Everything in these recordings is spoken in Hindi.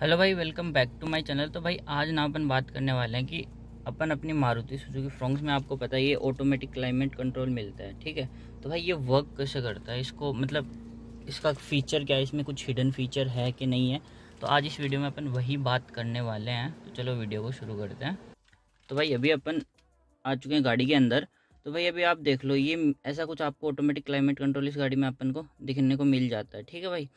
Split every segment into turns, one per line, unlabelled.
हेलो भाई welcome back to my channel तो भाई आज ना अपन बात करने वाले हैं कि अपन अपनी मारुति सुजुकी फ्रोंग्स में आपको पता है ये ऑटोमेटिक क्लाइमेट कंट्रोल मिलता है ठीक है तो भाई ये वर्क कैसे करता है इसको मतलब इसका फीचर क्या है इसमें कुछ हिडन फीचर है कि नहीं है तो आज इस वीडियो में अपन वही बात करने वाले हैं तो चलो वीडियो को शुरू करते हैं तो भाई अभी अपन आ चुके हैं गाड़ी के अंदर तो भाई अभी आप देख लो ये ऐसा कुछ आपको ऑटोमेटिक क्लाइमेट कंट्रोल इस गाड़ी में अपन को दिखने को मिल जाता है ठीक है भाई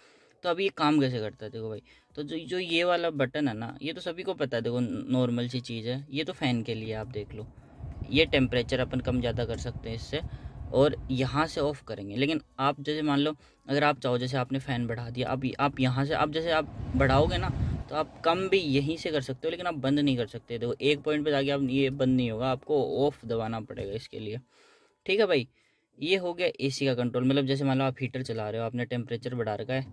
तो अभी ये काम कैसे करता है देखो भाई तो जो जो ये वाला बटन है ना ये तो सभी को पता है देखो नॉर्मल सी चीज़ है ये तो फ़ैन के लिए आप देख लो ये टेम्परेचर अपन कम ज़्यादा कर सकते हैं इससे और यहाँ से ऑफ़ करेंगे लेकिन आप जैसे मान लो अगर आप चाहो जैसे आपने फ़ैन बढ़ा दिया अब आप यहाँ से आप जैसे आप बढ़ाओगे ना तो आप कम भी यहीं से कर सकते हो लेकिन आप बंद नहीं कर सकते देखो एक पॉइंट पे जाके आप ये बंद नहीं होगा आपको ऑफ़ दबाना पड़ेगा इसके लिए ठीक है भाई ये हो गया एसी का कंट्रोल मतलब जैसे मान लो आप हीटर चला रहे हो आपने टेम्परेचर बढ़ा रखा है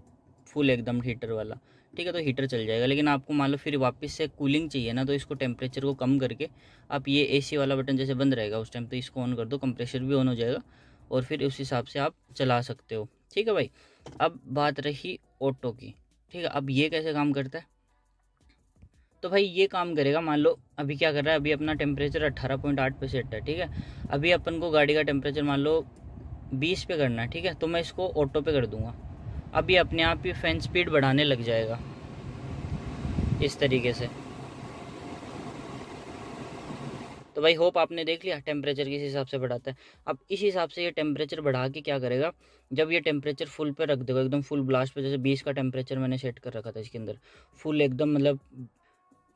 फुल एकदम हीटर वाला ठीक है तो हीटर चल जाएगा लेकिन आपको मान लो फिर वापस से कूलिंग चाहिए ना तो इसको टेम्परेचर को कम करके आप ये एसी वाला बटन जैसे बंद रहेगा उस टाइम तो इसको ऑन कर दो कंप्रेसर भी ऑन हो जाएगा और फिर उस हिसाब से आप चला सकते हो ठीक है भाई अब बात रही ऑटो की ठीक है अब ये कैसे काम करता है तो भाई ये काम करेगा मान लो अभी क्या कर रहा है अभी अपना टेम्परेचर अट्ठारह पॉइंट आठ पे सेट है ठीक है अभी अपन को गाड़ी का टेम्परेचर मान लो बीस पे करना है ठीक है तो मैं इसको ऑटो पे कर दूंगा अभी अपने आप ही फैन स्पीड बढ़ाने लग जाएगा इस तरीके से तो भाई होप आपने देख लिया टेम्परेचर किस हिसाब से बढ़ाता है अब इस हिसाब से ये टेम्परेचर बढ़ा के क्या करेगा जब ये टेम्परेचर फुल पे रख देगा एकदम फुल ब्लास्ट पे जैसे 20 का टेम्परेचर मैंने सेट कर रखा था इसके अंदर फुल एकदम मतलब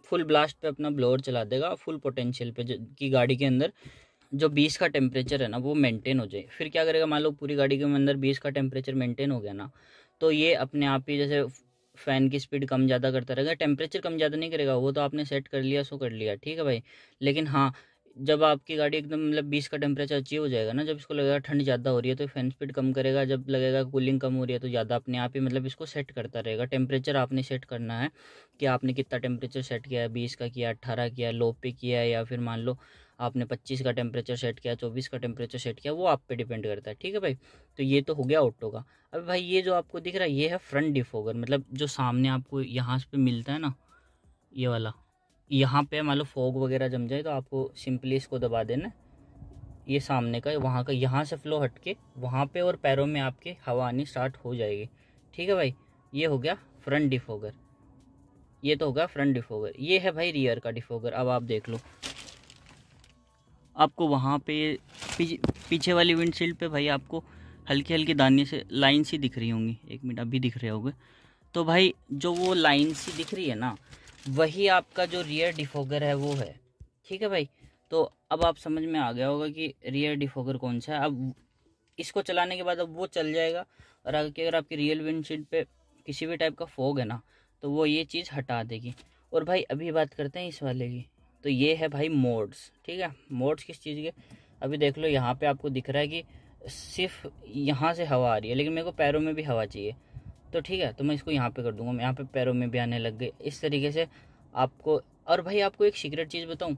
फुल ब्लास्ट पे अपना ब्लोअर चला देगा फुल पोटेंशियल पे की गाड़ी के अंदर जो बीस का टेम्परेचर है ना वो मेनटेन हो जाए फिर क्या करेगा मान लो पूरी गाड़ी के अंदर बीस का टेम्परेचर मेंटेन हो गया ना तो ये अपने आप ही जैसे फ़ैन की स्पीड कम ज़्यादा करता रहेगा टेम्परेचर कम ज़्यादा नहीं करेगा वो तो आपने सेट कर लिया सो कर लिया ठीक है भाई लेकिन हाँ जब आपकी गाड़ी एकदम मतलब बीस का टेम्परेचर अचीव हो जाएगा ना जब इसको लगेगा ठंड ज़्यादा हो रही है तो फैन स्पीड कम करेगा जब लगेगा कूलिंग कम हो रही है तो ज़्यादा अपने आप ही मतलब इसको सेट करता रहेगा टेम्परेचर आपने सेट करना है कि आपने कितना टेम्परेचर सेट किया है बीस का किया अट्ठारह किया लो पे किया या फिर मान लो आपने पच्चीस का टेम्परेचर सेट किया चौबीस का टेम्परेचर सेट किया वो आप पे डिपेंड करता है ठीक है भाई तो ये तो हो गया ऑटो का अब भाई ये जो आपको दिख रहा है ये है फ्रंट डिफोगर मतलब जो सामने आपको यहाँ पे मिलता है ना ये वाला यहाँ पे मान लो फोग वगैरह जम जाए तो आपको सिंपली इसको दबा देना ये सामने का वहाँ का यहाँ से फ्लो हट के वहाँ पे और पैरों में आपके हवा आनी स्टार्ट हो जाएगी ठीक है भाई ये हो गया फ्रंट डिफोगर ये तो होगा फ्रंट डिफोगर ये है भाई रियर का डिफोगर अब आप देख लो आपको वहाँ पे पीछे वाली विंडशील्ड पे भाई आपको हल्की हल्की दाने से लाइन सी दिख रही होंगी एक मिनट अभी दिख रहे होंगे तो भाई जो वो लाइन सी दिख रही है ना वही आपका जो रियर डिफोगर है वो है ठीक है भाई तो अब आप समझ में आ गया होगा कि रियर डिफोगर कौन सा है अब इसको चलाने के बाद अब वो चल जाएगा और अगर अगर आपकी रियल विंडशील्ड पे किसी भी टाइप का फोग है ना तो वो ये चीज़ हटा देगी और भाई अभी बात करते हैं इस वाले की तो ये है भाई मोड्स ठीक है मोड्स किस चीज़ के अभी देख लो यहाँ पे आपको दिख रहा है कि सिर्फ यहाँ से हवा आ रही है लेकिन मेरे को पैरों में भी हवा चाहिए तो ठीक है तो मैं इसको यहाँ पे कर दूंगा मैं यहाँ पे पैरों में भी आने लग गए इस तरीके से आपको और भाई आपको एक सीक्रेट चीज़ बताऊँ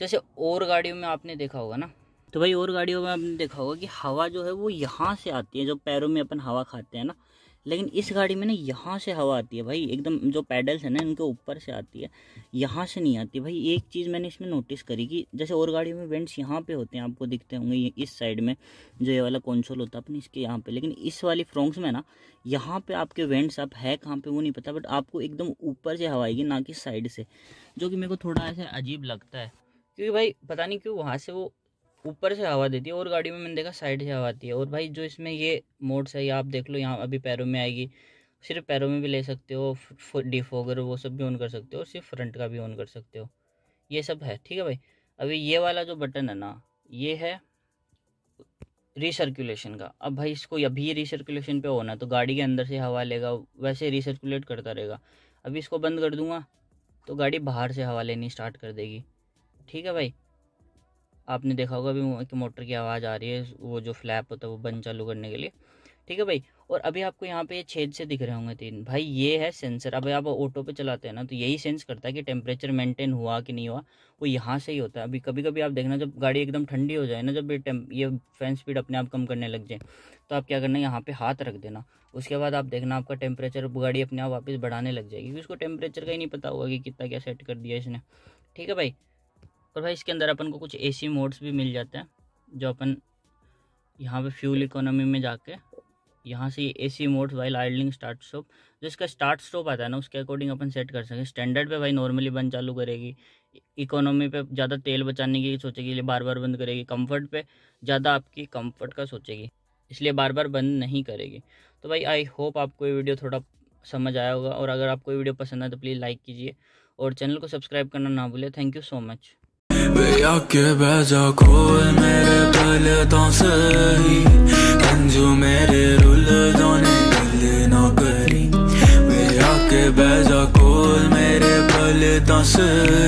जैसे और गाड़ियों में आपने देखा होगा ना तो भाई और गाड़ियों में आपने देखा होगा कि हवा जो है वो यहाँ से आती है जो पैरों में अपन हवा खाते हैं ना लेकिन इस गाड़ी में ना यहाँ से हवा आती है भाई एकदम जो पैडल्स हैं ना इनके ऊपर से आती है यहाँ से नहीं आती भाई एक चीज़ मैंने इसमें नोटिस करी कि जैसे और गाड़ियों में वेंट्स यहाँ पे होते हैं आपको दिखते होंगे इस साइड में जो ये वाला कौनसोल होता है अपने इसके यहाँ पे लेकिन इस वाली फ्रोंक्स में ना यहाँ पे आपके वेंट्स आप है कहाँ पे वो नहीं पता बट आपको एकदम ऊपर से हवा आएगी ना कि साइड से जो कि मेरे को थोड़ा ऐसा अजीब लगता है क्योंकि भाई पता नहीं क्यों वहाँ से वो ऊपर से हवा देती है और गाड़ी में मैंने देखा साइड से हवा आती है और भाई जो इसमें ये मोड्स है ये आप देख लो यहाँ अभी पैरों में आएगी सिर्फ पैरों में भी ले सकते हो डिफोगर वो सब भी ऑन कर सकते हो और सिर्फ फ्रंट का भी ऑन कर सकते हो ये सब है ठीक है भाई अभी ये वाला जो बटन है ना ये है रिसर्कुलेशन का अब भाई इसको अभी रिसर्कुलेशन पे होना तो गाड़ी के अंदर से हवा लेगा वैसे रिसर्कुलेट करता रहेगा अभी इसको बंद कर दूंगा तो गाड़ी बाहर से हवा लेनी स्टार्ट कर देगी ठीक है भाई आपने देखा होगा अभी कि मोटर की आवाज़ आ रही है वो जो फ्लैप होता है वो बंद चालू करने के लिए ठीक है भाई और अभी आपको यहाँ पे ये छेद से दिख रहे होंगे तीन भाई ये है सेंसर अभी आप ऑटो पे चलाते हैं ना तो यही सेंस करता है कि टेम्परेचर मेंटेन हुआ कि नहीं हुआ वो यहाँ से ही होता है अभी कभी कभी आप देखना जब गाड़ी एकदम ठंडी हो जाए ना जब ये ये फैन स्पीड अपने आप कम करने लग जाए तो आप क्या करना यहाँ पर हाथ रख देना उसके बाद आप देखना आपका टेम्परेचर गाड़ी अपने आप वापस बढ़ाने लग जाएगी क्योंकि उसको टेम्परेचर का ही नहीं पता होगा कि कितना क्या सेट कर दिया इसने ठीक है भाई और भाई इसके अंदर अपन को कुछ एसी मोड्स भी मिल जाते हैं जो अपन यहाँ पे फ्यूल इकोनॉमी में जाके यहाँ से A C mode while idling start stop जो इसका स्टार्ट स्टॉप आता है ना उसके अकॉर्डिंग अपन सेट कर सकें स्टैंडर्ड पे भाई नॉर्मली बंद चालू करेगी इकोनॉमी पे ज़्यादा तेल बचाने की सोचेगी इसलिए बार बार बंद करेगी कंफर्ट पे ज़्यादा आपकी कंफर्ट का सोचेगी इसलिए बार बार बंद नहीं करेगी तो भाई आई होप आपको ये वीडियो थोड़ा समझ आया होगा और अगर आपको ये वीडियो पसंद आए तो प्लीज़ लाइक कीजिए और चैनल को सब्सक्राइब करना ना भूलें थैंक यू सो मच भैया के बेजा खोल मेरे पलतों से ही कंजू मेरे रुल जाने तो दिल ना करी भैया के बेजा खोल मेरे पलतों से